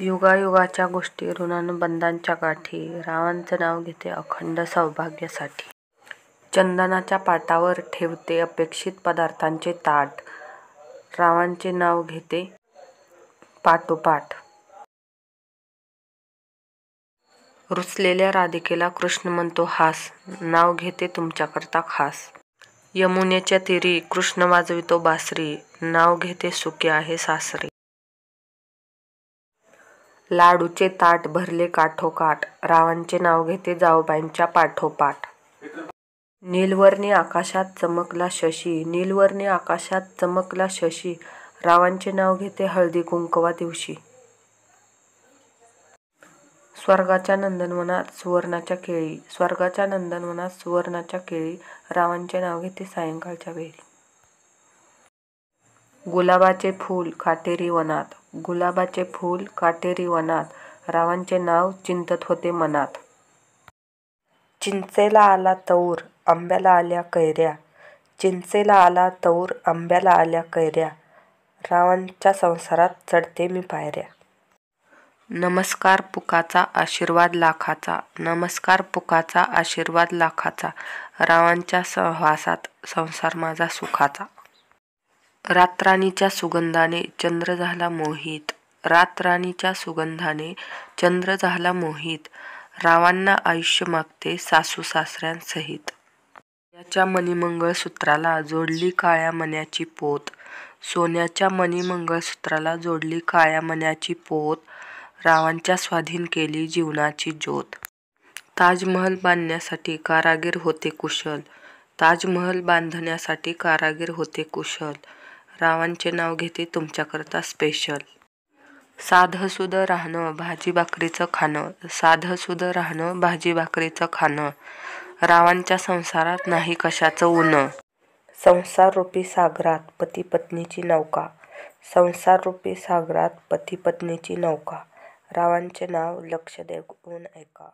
युगायुगाच्या गोष्टी, ऋणानुबंधांच्या गाठी, रावांचं नाव घेते अखंड सौभाग्यासाठी. चंदनाच्या पाटावर ठेवते अपेक्षित पदार्थांचे ताट, रावांचे नाव घेते पाठोपाठ. रुसलेल्या राधिकेला कृष्ण म्हणतो हास, नाव घेते तुमच्याकरता खास. यमुनेच्या तिरी कृष्ण वाजवितो बासरी, नाव घेते सुखी आहे सासरी. लाडूचे ताट भरले काठोकाठ, रावांचे नाव घेते जाऊबाईंच्या पाठोपाठ. नीलवर्णी आकाशात चमकला शशी, नीलवर्णी आकाशात चमकला शशी, रावांचे नाव घेते हळदी-कुंकवा दिवशी. स्वर्गाच्या नंदनवनात सुवर्णाच्या केळी, स्वर्गाच्या नंदनवनात सुवर्णाच्या केळी, रावांचे नाव घेते सायंकाळच्या वेळी. गुलाबाचे फूल काटेरी वनात, गुलाबाचे फूल काटेरी वनात, रावांचे नाव चिंतत होते मनात. चिंचेला आला तौर आंब्याला आल्या कैऱ्या. चिंचेला आला तौर आंब्याला आल्या कैऱ्या. रावांच्या संसारात चढते मी पायऱ्या. नमस्कार पुकाचा आशीर्वाद लाखाचा, नमस्कार पुकाचा आशीर्वाद लाखाचा. रावांच्या सहवासात संसार माझा सुखाचा. रातराणीच्या सुगंधाने चंद्र झाला मोहित रातराणीच्या सुगंधाने चंद्र झाला मोहित रावांना आयुष्य मागते सासू सासऱ्यांसहित सोन्याच्या मणिमंगळसूत्राला जोडली काळ्या मण्याची पोत सोन्याच्या मणिमंगळसूत्राला जोडली काळ्या मण्याची पोत रावांच्या स्वाधीन केली जीवनाची ज्योत ताजमहल बांधण्यासाठी कारागीर होते कुशल ताजमहल बांधण्यासाठी कारागीर होते कुशल रावांचे नाव घेते तुमच्याकरता स्पेशल साधंसुधं राहणं भाजी भाकरीचं खाणं साधंसुधं राहणं भाजी भाकरीचं खाणं रावांच्या संसारात नाही कशाचं ऊन रूपी सागरात पती पत्नीची नौका रूपी सागरात पती पत्नीची नौका रावांचे नाव लक्ष देऊन ऐका